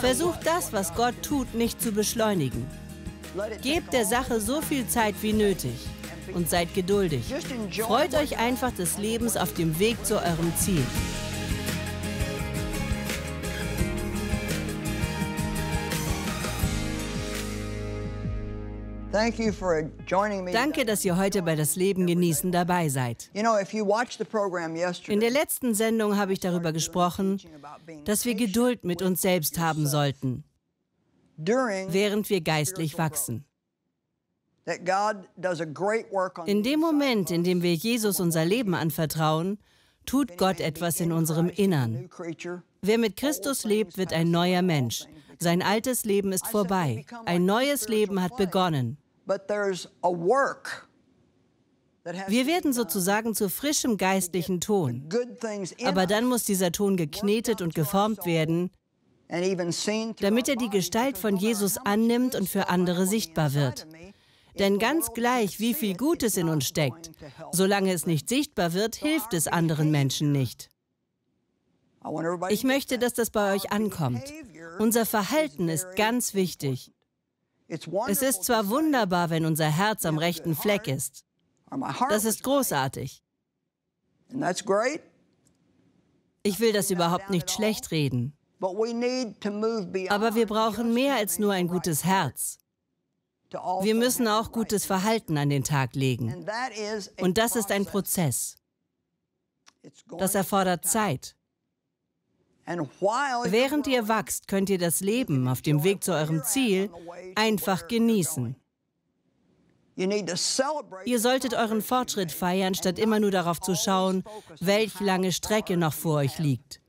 Versucht das, was Gott tut, nicht zu beschleunigen. Gebt der Sache so viel Zeit wie nötig und seid geduldig. Freut euch einfach des Lebens auf dem Weg zu eurem Ziel. Danke, dass ihr heute bei Das Leben genießen dabei seid. In der letzten Sendung habe ich darüber gesprochen, dass wir Geduld mit uns selbst haben sollten, während wir geistlich wachsen. In dem Moment, in dem wir Jesus unser Leben anvertrauen, tut Gott etwas in unserem Innern. Wer mit Christus lebt, wird ein neuer Mensch. Sein altes Leben ist vorbei. Ein neues Leben hat begonnen. Wir werden sozusagen zu frischem geistlichen Ton. Aber dann muss dieser Ton geknetet und geformt werden, damit er die Gestalt von Jesus annimmt und für andere sichtbar wird. Denn ganz gleich, wie viel Gutes in uns steckt, solange es nicht sichtbar wird, hilft es anderen Menschen nicht. Ich möchte, dass das bei euch ankommt. Unser Verhalten ist ganz wichtig. Es ist zwar wunderbar, wenn unser Herz am rechten Fleck ist. Das ist großartig. Ich will das überhaupt nicht schlecht reden. Aber wir brauchen mehr als nur ein gutes Herz. Wir müssen auch gutes Verhalten an den Tag legen. Und das ist ein Prozess. Das erfordert Zeit. Während ihr wachst, könnt ihr das Leben auf dem Weg zu eurem Ziel einfach genießen. Ihr solltet euren Fortschritt feiern, statt immer nur darauf zu schauen, welche lange Strecke noch vor euch liegt.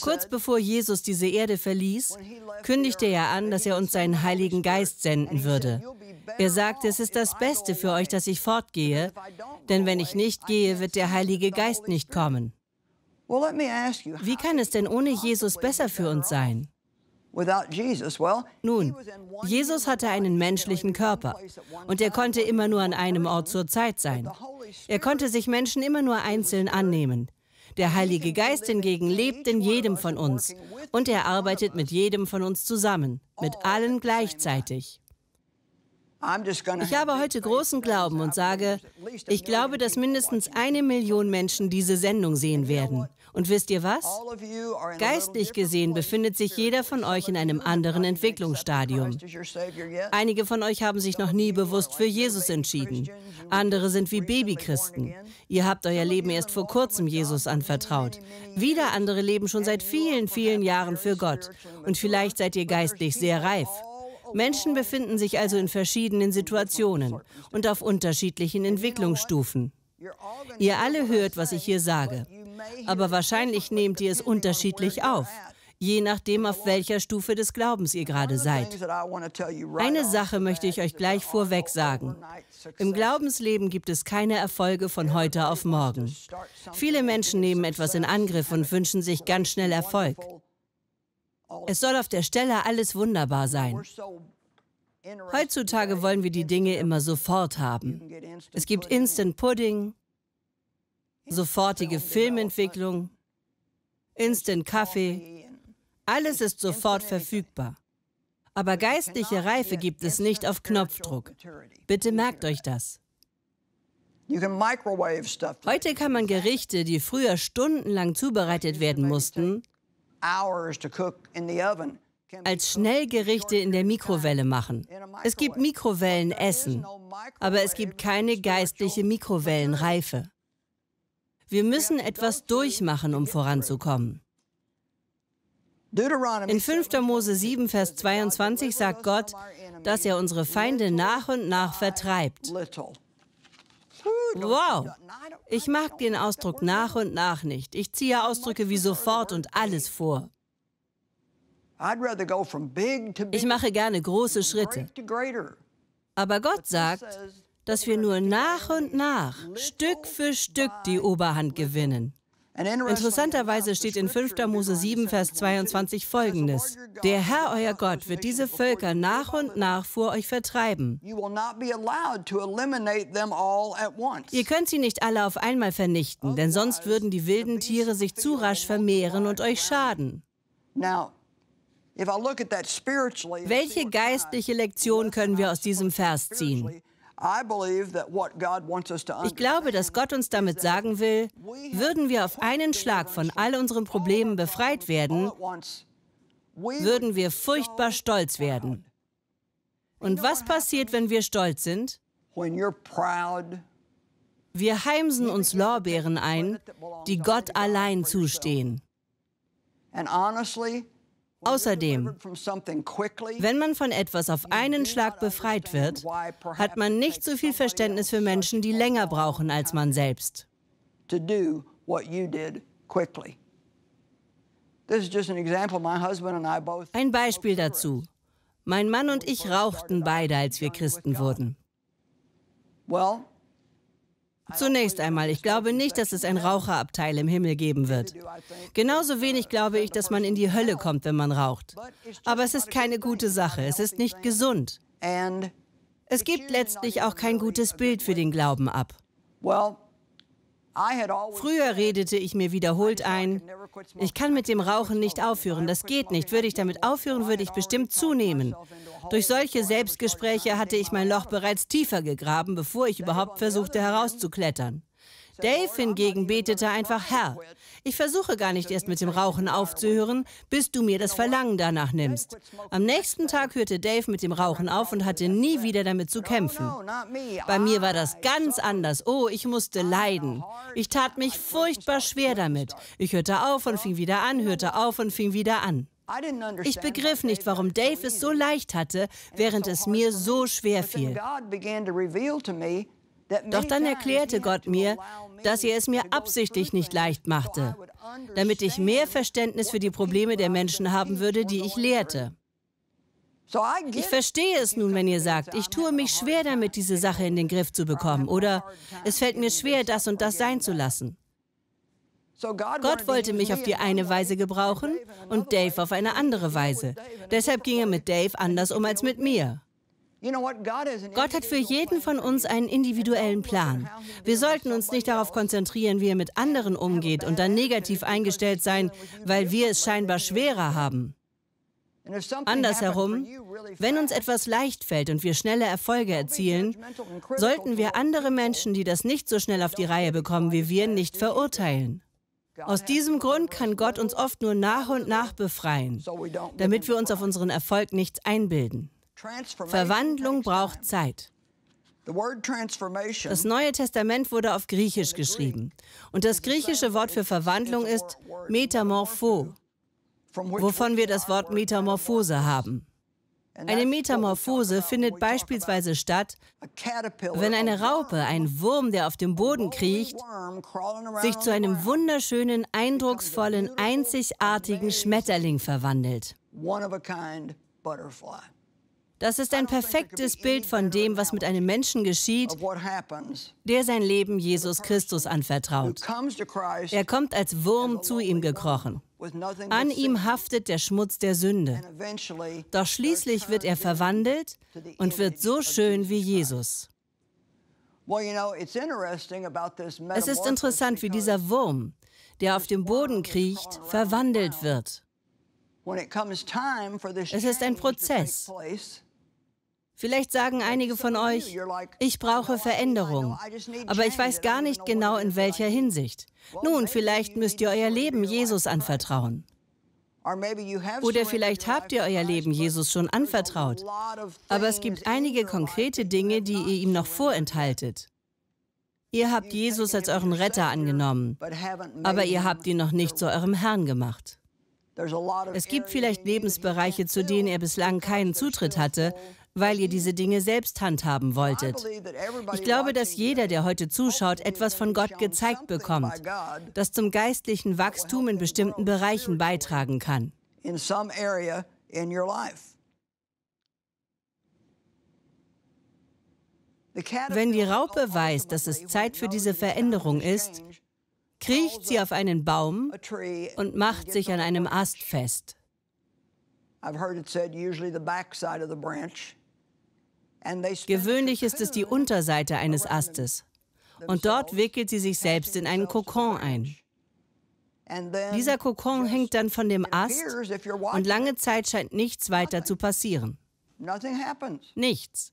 Kurz bevor Jesus diese Erde verließ, kündigte er an, dass er uns seinen Heiligen Geist senden würde. Er sagte, es ist das Beste für euch, dass ich fortgehe, denn wenn ich nicht gehe, wird der Heilige Geist nicht kommen. Wie kann es denn ohne Jesus besser für uns sein? Nun, Jesus hatte einen menschlichen Körper und er konnte immer nur an einem Ort zur Zeit sein. Er konnte sich Menschen immer nur einzeln annehmen. Der Heilige Geist hingegen lebt in jedem von uns und er arbeitet mit jedem von uns zusammen, mit allen gleichzeitig. Ich habe heute großen Glauben und sage, ich glaube, dass mindestens eine Million Menschen diese Sendung sehen werden. Und wisst ihr was? Geistlich gesehen befindet sich jeder von euch in einem anderen Entwicklungsstadium. Einige von euch haben sich noch nie bewusst für Jesus entschieden. Andere sind wie Babychristen. Ihr habt euer Leben erst vor kurzem Jesus anvertraut. Wieder andere leben schon seit vielen, vielen Jahren für Gott. Und vielleicht seid ihr geistlich sehr reif. Menschen befinden sich also in verschiedenen Situationen und auf unterschiedlichen Entwicklungsstufen. Ihr alle hört, was ich hier sage, aber wahrscheinlich nehmt ihr es unterschiedlich auf, je nachdem, auf welcher Stufe des Glaubens ihr gerade seid. Eine Sache möchte ich euch gleich vorweg sagen. Im Glaubensleben gibt es keine Erfolge von heute auf morgen. Viele Menschen nehmen etwas in Angriff und wünschen sich ganz schnell Erfolg. Es soll auf der Stelle alles wunderbar sein. Heutzutage wollen wir die Dinge immer sofort haben. Es gibt Instant Pudding, sofortige Filmentwicklung, Instant Kaffee. Alles ist sofort verfügbar. Aber geistliche Reife gibt es nicht auf Knopfdruck. Bitte merkt euch das. Heute kann man Gerichte, die früher stundenlang zubereitet werden mussten, als Schnellgerichte in der Mikrowelle machen. Es gibt Mikrowellenessen, aber es gibt keine geistliche Mikrowellenreife. Wir müssen etwas durchmachen, um voranzukommen. In 5. Mose 7, Vers 22 sagt Gott, dass er unsere Feinde nach und nach vertreibt. Wow! Ich mag den Ausdruck nach und nach nicht. Ich ziehe Ausdrücke wie sofort und alles vor. Ich mache gerne große Schritte. Aber Gott sagt, dass wir nur nach und nach, Stück für Stück die Oberhand gewinnen. Interessanterweise steht in 5. Mose 7, Vers 22 folgendes. Der Herr, euer Gott, wird diese Völker nach und nach vor euch vertreiben. Ihr könnt sie nicht alle auf einmal vernichten, oh, denn sonst würden die wilden Tiere sich zu rasch vermehren und euch schaden. Welche geistliche Lektion können wir aus diesem Vers ziehen? Ich glaube, dass Gott uns damit sagen will, würden wir auf einen Schlag von all unseren Problemen befreit werden, würden wir furchtbar stolz werden. Und was passiert, wenn wir stolz sind? Wir heimsen uns Lorbeeren ein, die Gott allein zustehen. And honestly, Außerdem, wenn man von etwas auf einen Schlag befreit wird, hat man nicht so viel Verständnis für Menschen, die länger brauchen als man selbst. Ein Beispiel dazu. Mein Mann und ich rauchten beide, als wir Christen wurden. Zunächst einmal, ich glaube nicht, dass es ein Raucherabteil im Himmel geben wird. Genauso wenig glaube ich, dass man in die Hölle kommt, wenn man raucht. Aber es ist keine gute Sache, es ist nicht gesund. Es gibt letztlich auch kein gutes Bild für den Glauben ab. Früher redete ich mir wiederholt ein, ich kann mit dem Rauchen nicht aufhören, das geht nicht. Würde ich damit aufhören, würde ich bestimmt zunehmen. Durch solche Selbstgespräche hatte ich mein Loch bereits tiefer gegraben, bevor ich überhaupt versuchte herauszuklettern. Dave hingegen betete einfach, Herr, ich versuche gar nicht erst mit dem Rauchen aufzuhören, bis du mir das Verlangen danach nimmst. Am nächsten Tag hörte Dave mit dem Rauchen auf und hatte nie wieder damit zu kämpfen. Bei mir war das ganz anders. Oh, ich musste leiden. Ich tat mich furchtbar schwer damit. Ich hörte auf und fing wieder an, hörte auf und fing wieder an. Ich begriff nicht, warum Dave es so leicht hatte, während es mir so schwer fiel. Doch dann erklärte Gott mir, dass er es mir absichtlich nicht leicht machte, damit ich mehr Verständnis für die Probleme der Menschen haben würde, die ich lehrte. Ich verstehe es nun, wenn ihr sagt, ich tue mich schwer damit, diese Sache in den Griff zu bekommen oder es fällt mir schwer, das und das sein zu lassen. Gott wollte mich auf die eine Weise gebrauchen und Dave auf eine andere Weise. Deshalb ging er mit Dave anders um als mit mir. Gott hat für jeden von uns einen individuellen Plan. Wir sollten uns nicht darauf konzentrieren, wie er mit anderen umgeht und dann negativ eingestellt sein, weil wir es scheinbar schwerer haben. Andersherum, wenn uns etwas leicht fällt und wir schnelle Erfolge erzielen, sollten wir andere Menschen, die das nicht so schnell auf die Reihe bekommen wie wir, nicht verurteilen. Aus diesem Grund kann Gott uns oft nur nach und nach befreien, damit wir uns auf unseren Erfolg nichts einbilden. Verwandlung braucht Zeit. Das Neue Testament wurde auf Griechisch geschrieben. Und das griechische Wort für Verwandlung ist Metamorpho, wovon wir das Wort Metamorphose haben. Eine Metamorphose findet beispielsweise statt, wenn eine Raupe, ein Wurm, der auf dem Boden kriecht, sich zu einem wunderschönen, eindrucksvollen, einzigartigen Schmetterling verwandelt. Das ist ein perfektes Bild von dem, was mit einem Menschen geschieht, der sein Leben Jesus Christus anvertraut. Er kommt als Wurm zu ihm gekrochen. An ihm haftet der Schmutz der Sünde. Doch schließlich wird er verwandelt und wird so schön wie Jesus. Es ist interessant, wie dieser Wurm, der auf dem Boden kriecht, verwandelt wird. Es ist ein Prozess. Vielleicht sagen einige von euch, ich brauche Veränderung, aber ich weiß gar nicht genau in welcher Hinsicht. Nun, vielleicht müsst ihr euer Leben Jesus anvertrauen. Oder vielleicht habt ihr euer Leben Jesus schon anvertraut. Aber es gibt einige konkrete Dinge, die ihr ihm noch vorenthaltet. Ihr habt Jesus als euren Retter angenommen, aber ihr habt ihn noch nicht zu eurem Herrn gemacht. Es gibt vielleicht Lebensbereiche, zu denen er bislang keinen Zutritt hatte, weil ihr diese Dinge selbst handhaben wolltet. Ich glaube, dass jeder, der heute zuschaut, etwas von Gott gezeigt bekommt, das zum geistlichen Wachstum in bestimmten Bereichen beitragen kann. Wenn die Raupe weiß, dass es Zeit für diese Veränderung ist, kriecht sie auf einen Baum und macht sich an einem Ast fest. I've heard it said usually the backside of the branch Gewöhnlich ist es die Unterseite eines Astes. Und dort wickelt sie sich selbst in einen Kokon ein. Dieser Kokon hängt dann von dem Ast und lange Zeit scheint nichts weiter zu passieren. Nichts.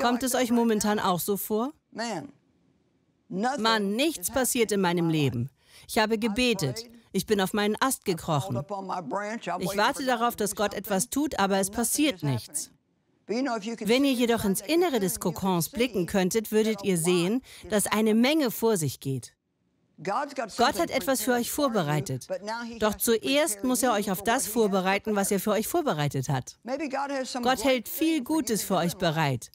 Kommt es euch momentan auch so vor? Mann, nichts passiert in meinem Leben. Ich habe gebetet. Ich bin auf meinen Ast gekrochen. Ich warte darauf, dass Gott etwas tut, aber es passiert nichts. Wenn ihr jedoch ins Innere des Kokons blicken könntet, würdet ihr sehen, dass eine Menge vor sich geht. Gott hat etwas für euch vorbereitet. Doch zuerst muss er euch auf das vorbereiten, was er für euch vorbereitet hat. Gott hält viel Gutes für euch bereit.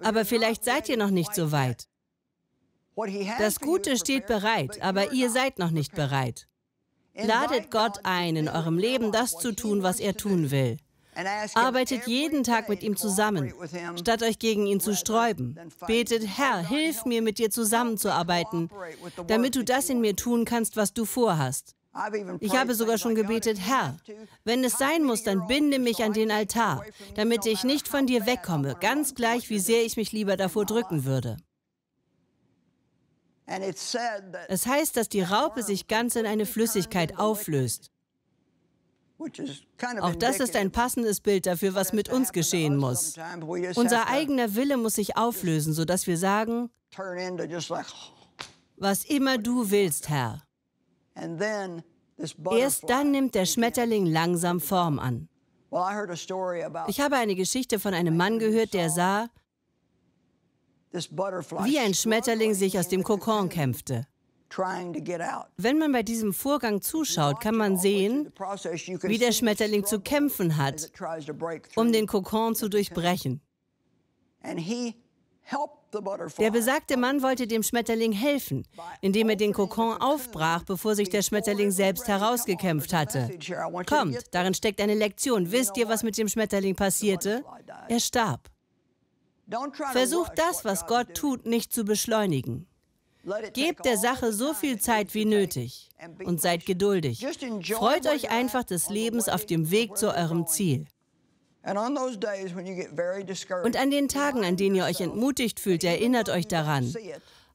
Aber vielleicht seid ihr noch nicht so weit. Das Gute steht bereit, aber ihr seid noch nicht bereit. Ladet Gott ein, in eurem Leben das zu tun, was er tun will. Arbeitet jeden Tag mit ihm zusammen, statt euch gegen ihn zu sträuben. Betet, Herr, hilf mir, mit dir zusammenzuarbeiten, damit du das in mir tun kannst, was du vorhast. Ich habe sogar schon gebetet, Herr, wenn es sein muss, dann binde mich an den Altar, damit ich nicht von dir wegkomme, ganz gleich, wie sehr ich mich lieber davor drücken würde. Es heißt, dass die Raupe sich ganz in eine Flüssigkeit auflöst. Auch das ist ein passendes Bild dafür, was mit uns geschehen muss. Unser eigener Wille muss sich auflösen, sodass wir sagen, was immer du willst, Herr. Erst dann nimmt der Schmetterling langsam Form an. Ich habe eine Geschichte von einem Mann gehört, der sah, wie ein Schmetterling sich aus dem Kokon kämpfte. Wenn man bei diesem Vorgang zuschaut, kann man sehen, wie der Schmetterling zu kämpfen hat, um den Kokon zu durchbrechen. Der besagte Mann wollte dem Schmetterling helfen, indem er den Kokon aufbrach, bevor sich der Schmetterling selbst herausgekämpft hatte. Kommt, darin steckt eine Lektion. Wisst ihr, was mit dem Schmetterling passierte? Er starb. Versucht das, was Gott tut, nicht zu beschleunigen. Gebt der Sache so viel Zeit wie nötig und seid geduldig. Freut euch einfach des Lebens auf dem Weg zu eurem Ziel. Und an den Tagen, an denen ihr euch entmutigt fühlt, erinnert euch daran,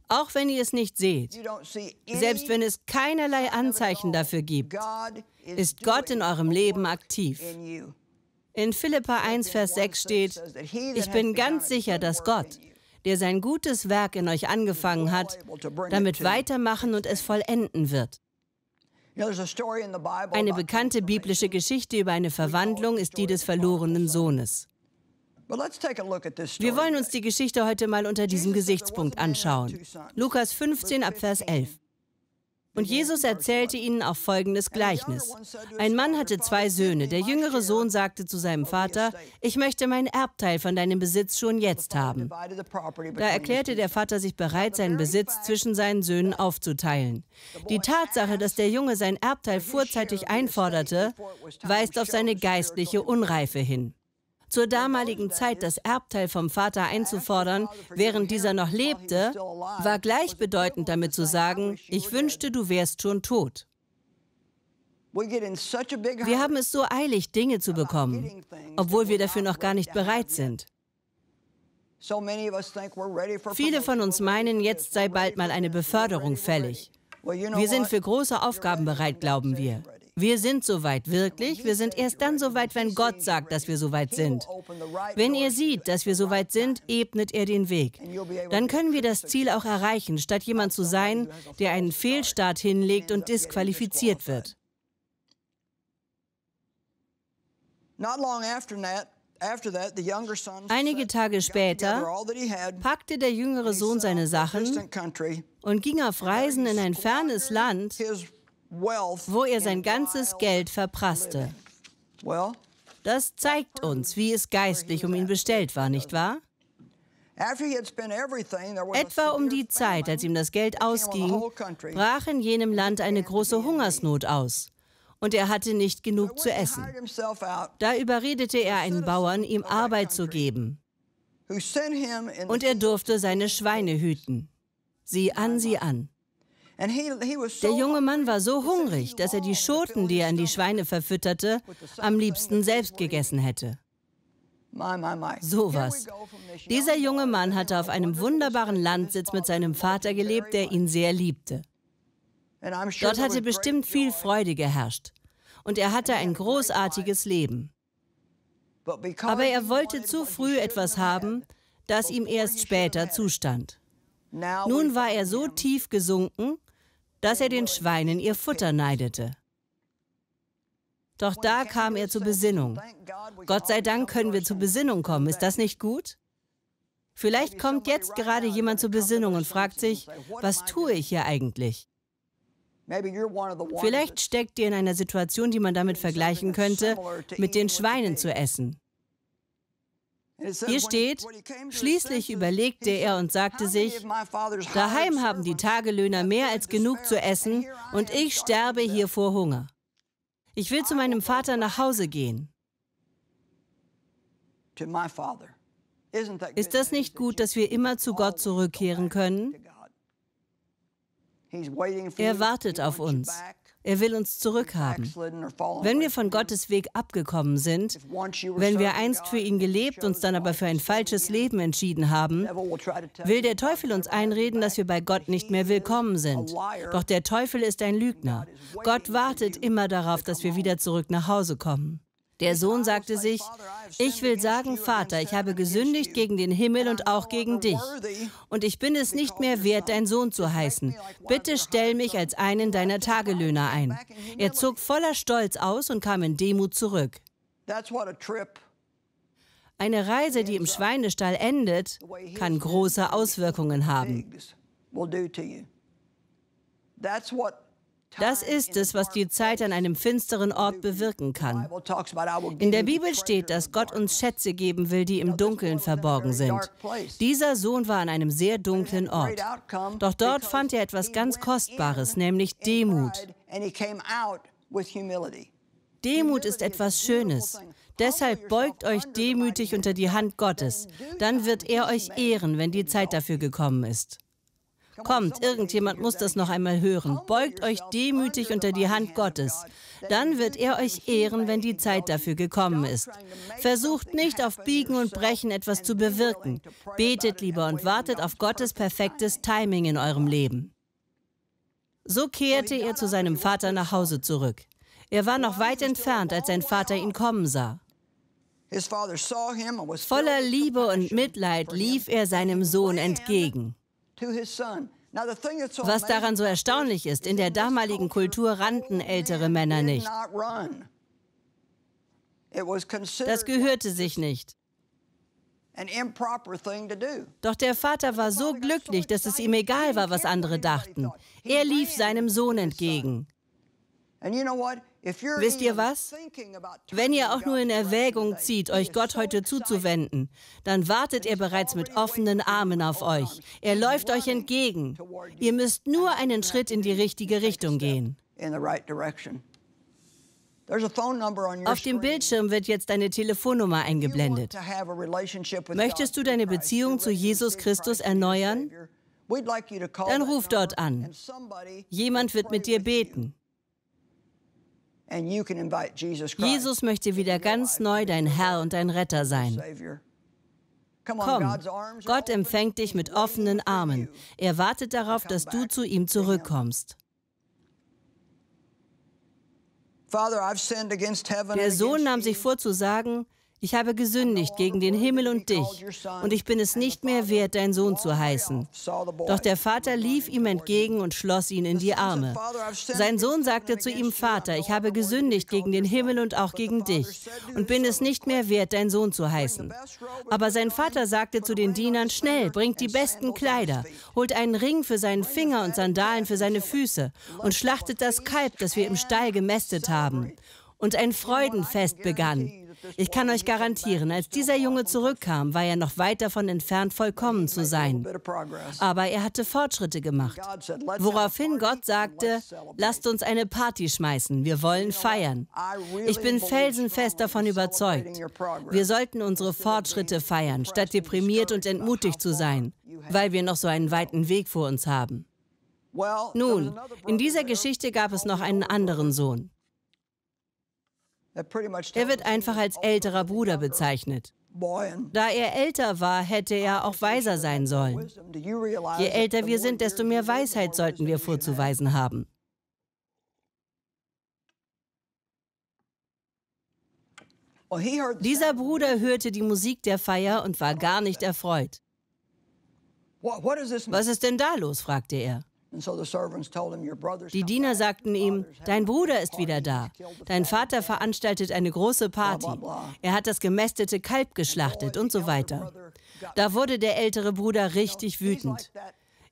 auch wenn ihr es nicht seht, selbst wenn es keinerlei Anzeichen dafür gibt, ist Gott in eurem Leben aktiv. In Philippa 1, Vers 6 steht, ich bin ganz sicher, dass Gott, der sein gutes Werk in euch angefangen hat, damit weitermachen und es vollenden wird. Eine bekannte biblische Geschichte über eine Verwandlung ist die des verlorenen Sohnes. Wir wollen uns die Geschichte heute mal unter diesem Gesichtspunkt anschauen. Lukas 15 ab Vers 11. Und Jesus erzählte ihnen auch folgendes Gleichnis. Ein Mann hatte zwei Söhne. Der jüngere Sohn sagte zu seinem Vater, ich möchte mein Erbteil von deinem Besitz schon jetzt haben. Da erklärte der Vater sich bereit, seinen Besitz zwischen seinen Söhnen aufzuteilen. Die Tatsache, dass der Junge sein Erbteil vorzeitig einforderte, weist auf seine geistliche Unreife hin zur damaligen Zeit das Erbteil vom Vater einzufordern, während dieser noch lebte, war gleichbedeutend damit zu sagen, ich wünschte, du wärst schon tot. Wir haben es so eilig, Dinge zu bekommen, obwohl wir dafür noch gar nicht bereit sind. Viele von uns meinen, jetzt sei bald mal eine Beförderung fällig. Wir sind für große Aufgaben bereit, glauben wir. Wir sind soweit, wirklich. Wir sind erst dann soweit, wenn Gott sagt, dass wir soweit sind. Wenn er sieht, dass wir soweit sind, ebnet er den Weg. Dann können wir das Ziel auch erreichen, statt jemand zu sein, der einen Fehlstart hinlegt und disqualifiziert wird. Einige Tage später packte der jüngere Sohn seine Sachen und ging auf Reisen in ein fernes Land, wo er sein ganzes Geld verprasste. Das zeigt uns, wie es geistlich um ihn bestellt war, nicht wahr? Etwa um die Zeit, als ihm das Geld ausging, brach in jenem Land eine große Hungersnot aus und er hatte nicht genug zu essen. Da überredete er einen Bauern, ihm Arbeit zu geben. Und er durfte seine Schweine hüten. Sieh an, sieh an. Der junge Mann war so hungrig, dass er die Schoten, die er an die Schweine verfütterte, am liebsten selbst gegessen hätte. So was. Dieser junge Mann hatte auf einem wunderbaren Landsitz mit seinem Vater gelebt, der ihn sehr liebte. Dort hatte bestimmt viel Freude geherrscht. Und er hatte ein großartiges Leben. Aber er wollte zu früh etwas haben, das ihm erst später zustand. Nun war er so tief gesunken, dass er den Schweinen ihr Futter neidete. Doch da kam er zur Besinnung. Gott sei Dank können wir zur Besinnung kommen. Ist das nicht gut? Vielleicht kommt jetzt gerade jemand zur Besinnung und fragt sich, was tue ich hier eigentlich? Vielleicht steckt ihr in einer Situation, die man damit vergleichen könnte, mit den Schweinen zu essen. Hier steht, schließlich überlegte er und sagte sich, daheim haben die Tagelöhner mehr als genug zu essen und ich sterbe hier vor Hunger. Ich will zu meinem Vater nach Hause gehen. Ist das nicht gut, dass wir immer zu Gott zurückkehren können? Er wartet auf uns. Er will uns zurückhaben. Wenn wir von Gottes Weg abgekommen sind, wenn wir einst für ihn gelebt, uns dann aber für ein falsches Leben entschieden haben, will der Teufel uns einreden, dass wir bei Gott nicht mehr willkommen sind. Doch der Teufel ist ein Lügner. Gott wartet immer darauf, dass wir wieder zurück nach Hause kommen. Der Sohn sagte sich, ich will sagen, Vater, ich habe gesündigt gegen den Himmel und auch gegen dich. Und ich bin es nicht mehr wert, dein Sohn zu heißen. Bitte stell mich als einen deiner Tagelöhner ein. Er zog voller Stolz aus und kam in Demut zurück. Eine Reise, die im Schweinestall endet, kann große Auswirkungen haben. will do to you. That's what das ist es, was die Zeit an einem finsteren Ort bewirken kann. In der Bibel steht, dass Gott uns Schätze geben will, die im Dunkeln verborgen sind. Dieser Sohn war an einem sehr dunklen Ort. Doch dort fand er etwas ganz Kostbares, nämlich Demut. Demut ist etwas Schönes. Deshalb beugt euch demütig unter die Hand Gottes. Dann wird er euch ehren, wenn die Zeit dafür gekommen ist. Kommt, irgendjemand muss das noch einmal hören. Beugt euch demütig unter die Hand Gottes. Dann wird er euch ehren, wenn die Zeit dafür gekommen ist. Versucht nicht auf Biegen und Brechen etwas zu bewirken. Betet lieber und wartet auf Gottes perfektes Timing in eurem Leben. So kehrte er zu seinem Vater nach Hause zurück. Er war noch weit entfernt, als sein Vater ihn kommen sah. Voller Liebe und Mitleid lief er seinem Sohn entgegen. Was daran so erstaunlich ist, in der damaligen Kultur rannten ältere Männer nicht. Das gehörte sich nicht. Doch der Vater war so glücklich, dass es ihm egal war, was andere dachten. Er lief seinem Sohn entgegen. Wisst ihr was? Wenn ihr auch nur in Erwägung zieht, euch Gott heute zuzuwenden, dann wartet er bereits mit offenen Armen auf euch. Er läuft euch entgegen. Ihr müsst nur einen Schritt in die richtige Richtung gehen. Auf dem Bildschirm wird jetzt deine Telefonnummer eingeblendet. Möchtest du deine Beziehung zu Jesus Christus erneuern? Dann ruf dort an. Jemand wird mit dir beten. Jesus möchte wieder ganz neu dein Herr und dein Retter sein. Komm, Gott empfängt dich mit offenen Armen. Er wartet darauf, dass du zu ihm zurückkommst. Der Sohn nahm sich vor zu sagen, ich habe gesündigt gegen den Himmel und dich, und ich bin es nicht mehr wert, dein Sohn zu heißen. Doch der Vater lief ihm entgegen und schloss ihn in die Arme. Sein Sohn sagte zu ihm, Vater, ich habe gesündigt gegen den Himmel und auch gegen dich, und bin es nicht mehr wert, dein Sohn zu heißen. Aber sein Vater sagte zu den Dienern, schnell, bringt die besten Kleider, holt einen Ring für seinen Finger und Sandalen für seine Füße, und schlachtet das Kalb, das wir im Stall gemästet haben. Und ein Freudenfest begann. Ich kann euch garantieren, als dieser Junge zurückkam, war er noch weit davon entfernt, vollkommen zu sein. Aber er hatte Fortschritte gemacht. Woraufhin Gott sagte, lasst uns eine Party schmeißen, wir wollen feiern. Ich bin felsenfest davon überzeugt. Wir sollten unsere Fortschritte feiern, statt deprimiert und entmutigt zu sein, weil wir noch so einen weiten Weg vor uns haben. Nun, in dieser Geschichte gab es noch einen anderen Sohn. Er wird einfach als älterer Bruder bezeichnet. Da er älter war, hätte er auch weiser sein sollen. Je älter wir sind, desto mehr Weisheit sollten wir vorzuweisen haben. Dieser Bruder hörte die Musik der Feier und war gar nicht erfreut. Was ist denn da los? fragte er. Die Diener sagten ihm, dein Bruder ist wieder da. Dein Vater veranstaltet eine große Party. Er hat das gemästete Kalb geschlachtet oh, und so weiter. Da wurde der ältere Bruder richtig wütend.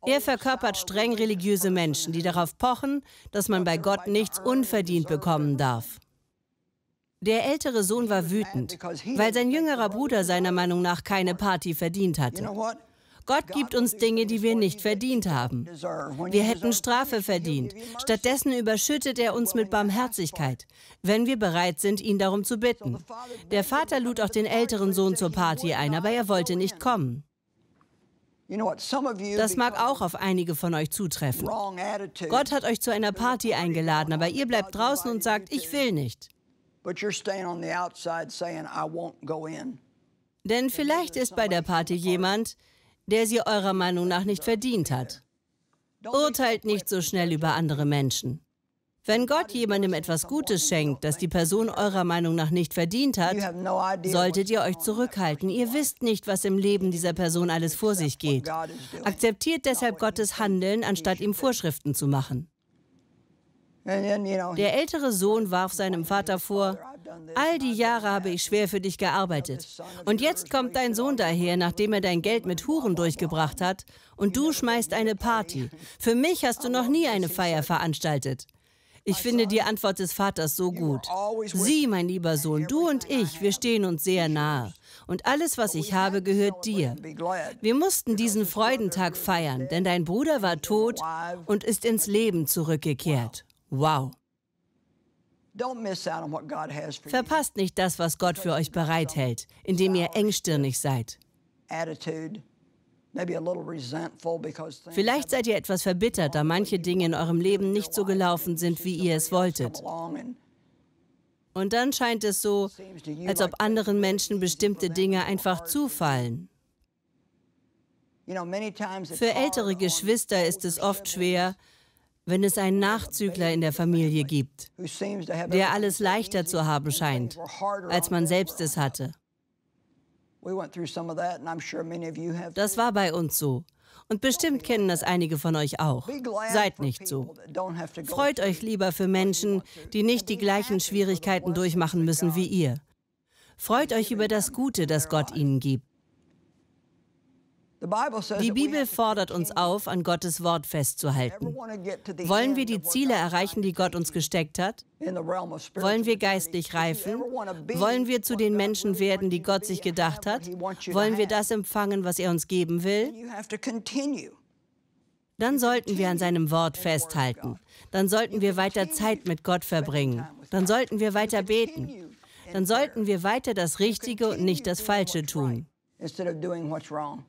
Er verkörpert streng religiöse Menschen, die darauf pochen, dass man bei Gott nichts unverdient bekommen darf. Der ältere Sohn war wütend, weil sein jüngerer Bruder seiner Meinung nach keine Party verdient hatte. Gott gibt uns Dinge, die wir nicht verdient haben. Wir hätten Strafe verdient. Stattdessen überschüttet er uns mit Barmherzigkeit, wenn wir bereit sind, ihn darum zu bitten. Der Vater lud auch den älteren Sohn zur Party ein, aber er wollte nicht kommen. Das mag auch auf einige von euch zutreffen. Gott hat euch zu einer Party eingeladen, aber ihr bleibt draußen und sagt, ich will nicht. Denn vielleicht ist bei der Party jemand, der sie eurer Meinung nach nicht verdient hat. Urteilt nicht so schnell über andere Menschen. Wenn Gott jemandem etwas Gutes schenkt, das die Person eurer Meinung nach nicht verdient hat, solltet ihr euch zurückhalten. Ihr wisst nicht, was im Leben dieser Person alles vor sich geht. Akzeptiert deshalb Gottes Handeln, anstatt ihm Vorschriften zu machen. Der ältere Sohn warf seinem Vater vor, All die Jahre habe ich schwer für dich gearbeitet. Und jetzt kommt dein Sohn daher, nachdem er dein Geld mit Huren durchgebracht hat, und du schmeißt eine Party. Für mich hast du noch nie eine Feier veranstaltet. Ich finde die Antwort des Vaters so gut. Sieh, mein lieber Sohn, du und ich, wir stehen uns sehr nahe. Und alles, was ich habe, gehört dir. Wir mussten diesen Freudentag feiern, denn dein Bruder war tot und ist ins Leben zurückgekehrt. Wow. Verpasst nicht das, was Gott für euch bereithält, indem ihr engstirnig seid. Vielleicht seid ihr etwas verbittert, da manche Dinge in eurem Leben nicht so gelaufen sind, wie ihr es wolltet. Und dann scheint es so, als ob anderen Menschen bestimmte Dinge einfach zufallen. Für ältere Geschwister ist es oft schwer, wenn es einen Nachzügler in der Familie gibt, der alles leichter zu haben scheint, als man selbst es hatte. Das war bei uns so. Und bestimmt kennen das einige von euch auch. Seid nicht so. Freut euch lieber für Menschen, die nicht die gleichen Schwierigkeiten durchmachen müssen wie ihr. Freut euch über das Gute, das Gott ihnen gibt. Die Bibel fordert uns auf, an Gottes Wort festzuhalten. Wollen wir die Ziele erreichen, die Gott uns gesteckt hat? Wollen wir geistlich reifen? Wollen wir zu den Menschen werden, die Gott sich gedacht hat? Wollen wir das empfangen, was er uns geben will? Dann sollten wir an seinem Wort festhalten. Dann sollten wir weiter Zeit mit Gott verbringen. Dann sollten wir weiter beten. Dann sollten wir weiter das Richtige und nicht das Falsche tun. Instead of doing what's wrong.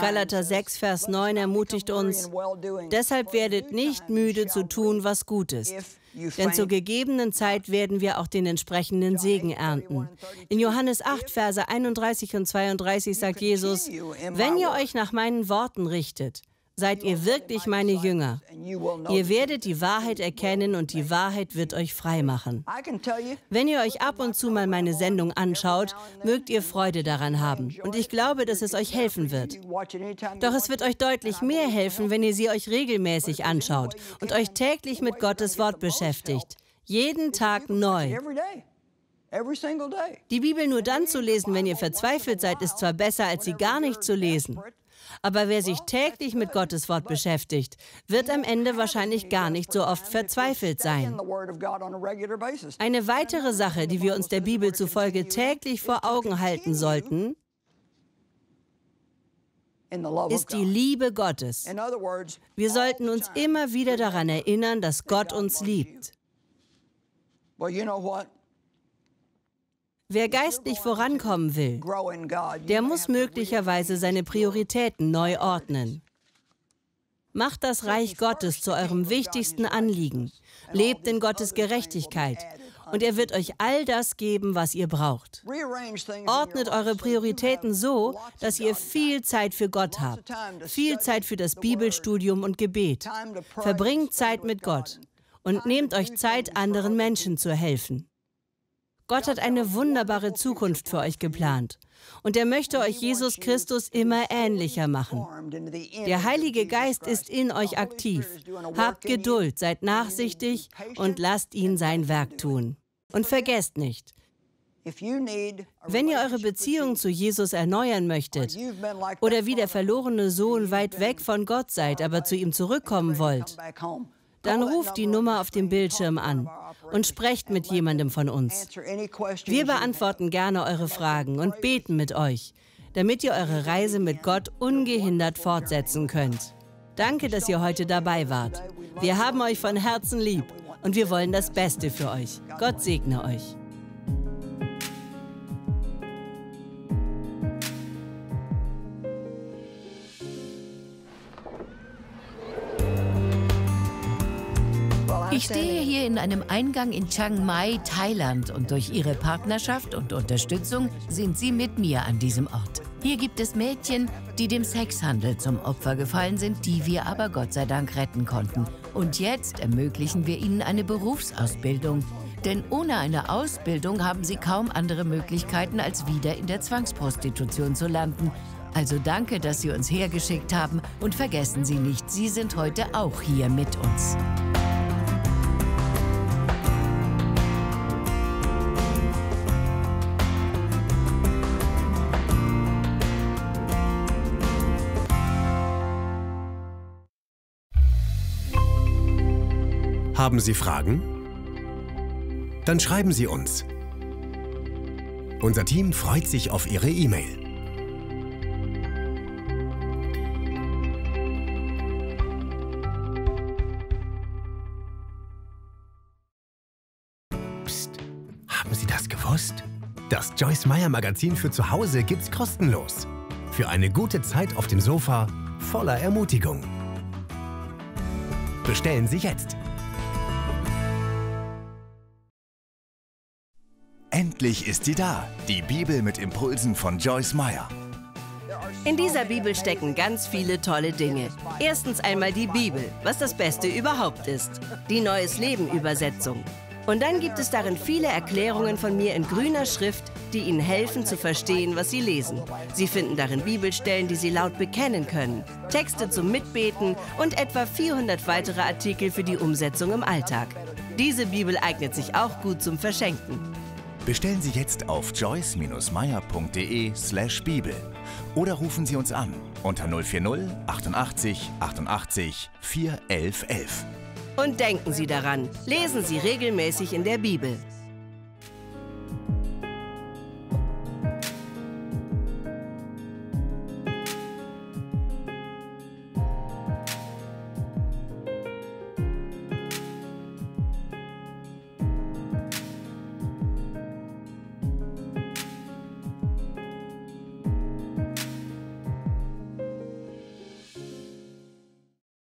Galater 6, Vers 9 ermutigt uns, deshalb werdet nicht müde zu tun, was gut ist. Denn zur gegebenen Zeit werden wir auch den entsprechenden Segen ernten. In Johannes 8, Verse 31 und 32 sagt Jesus, wenn ihr euch nach meinen Worten richtet, seid ihr wirklich meine Jünger. Ihr werdet die Wahrheit erkennen und die Wahrheit wird euch freimachen. Wenn ihr euch ab und zu mal meine Sendung anschaut, mögt ihr Freude daran haben. Und ich glaube, dass es euch helfen wird. Doch es wird euch deutlich mehr helfen, wenn ihr sie euch regelmäßig anschaut und euch täglich mit Gottes Wort beschäftigt. Jeden Tag neu. Die Bibel nur dann zu lesen, wenn ihr verzweifelt seid, ist zwar besser, als sie gar nicht zu lesen. Aber wer sich täglich mit Gottes Wort beschäftigt, wird am Ende wahrscheinlich gar nicht so oft verzweifelt sein. Eine weitere Sache, die wir uns der Bibel zufolge täglich vor Augen halten sollten, ist die Liebe Gottes. Wir sollten uns immer wieder daran erinnern, dass Gott uns liebt. Wer geistlich vorankommen will, der muss möglicherweise seine Prioritäten neu ordnen. Macht das Reich Gottes zu eurem wichtigsten Anliegen. Lebt in Gottes Gerechtigkeit. Und er wird euch all das geben, was ihr braucht. Ordnet eure Prioritäten so, dass ihr viel Zeit für Gott habt, viel Zeit für das Bibelstudium und Gebet. Verbringt Zeit mit Gott und nehmt euch Zeit, anderen Menschen zu helfen. Gott hat eine wunderbare Zukunft für euch geplant. Und er möchte euch Jesus Christus immer ähnlicher machen. Der Heilige Geist ist in euch aktiv. Habt Geduld, seid nachsichtig und lasst ihn sein Werk tun. Und vergesst nicht, wenn ihr eure Beziehung zu Jesus erneuern möchtet oder wie der verlorene Sohn weit weg von Gott seid, aber zu ihm zurückkommen wollt, dann ruft die Nummer auf dem Bildschirm an und sprecht mit jemandem von uns. Wir beantworten gerne eure Fragen und beten mit euch, damit ihr eure Reise mit Gott ungehindert fortsetzen könnt. Danke, dass ihr heute dabei wart. Wir haben euch von Herzen lieb und wir wollen das Beste für euch. Gott segne euch. Ich stehe hier in einem Eingang in Chiang Mai, Thailand und durch Ihre Partnerschaft und Unterstützung sind Sie mit mir an diesem Ort. Hier gibt es Mädchen, die dem Sexhandel zum Opfer gefallen sind, die wir aber Gott sei Dank retten konnten. Und jetzt ermöglichen wir ihnen eine Berufsausbildung. Denn ohne eine Ausbildung haben sie kaum andere Möglichkeiten, als wieder in der Zwangsprostitution zu landen. Also danke, dass Sie uns hergeschickt haben und vergessen Sie nicht, Sie sind heute auch hier mit uns. Haben Sie Fragen? Dann schreiben Sie uns. Unser Team freut sich auf Ihre E-Mail. Psst, haben Sie das gewusst? Das Joyce Meyer Magazin für zu Hause gibt's kostenlos. Für eine gute Zeit auf dem Sofa voller Ermutigung. Bestellen Sie jetzt! Endlich ist sie da. Die Bibel mit Impulsen von Joyce Meyer. In dieser Bibel stecken ganz viele tolle Dinge. Erstens einmal die Bibel, was das Beste überhaupt ist. Die Neues Leben Übersetzung. Und dann gibt es darin viele Erklärungen von mir in grüner Schrift, die Ihnen helfen zu verstehen, was Sie lesen. Sie finden darin Bibelstellen, die Sie laut bekennen können, Texte zum Mitbeten und etwa 400 weitere Artikel für die Umsetzung im Alltag. Diese Bibel eignet sich auch gut zum Verschenken. Bestellen Sie jetzt auf joyce-meyer.de slash Bibel oder rufen Sie uns an unter 040 88 88 41111. Und denken Sie daran, lesen Sie regelmäßig in der Bibel.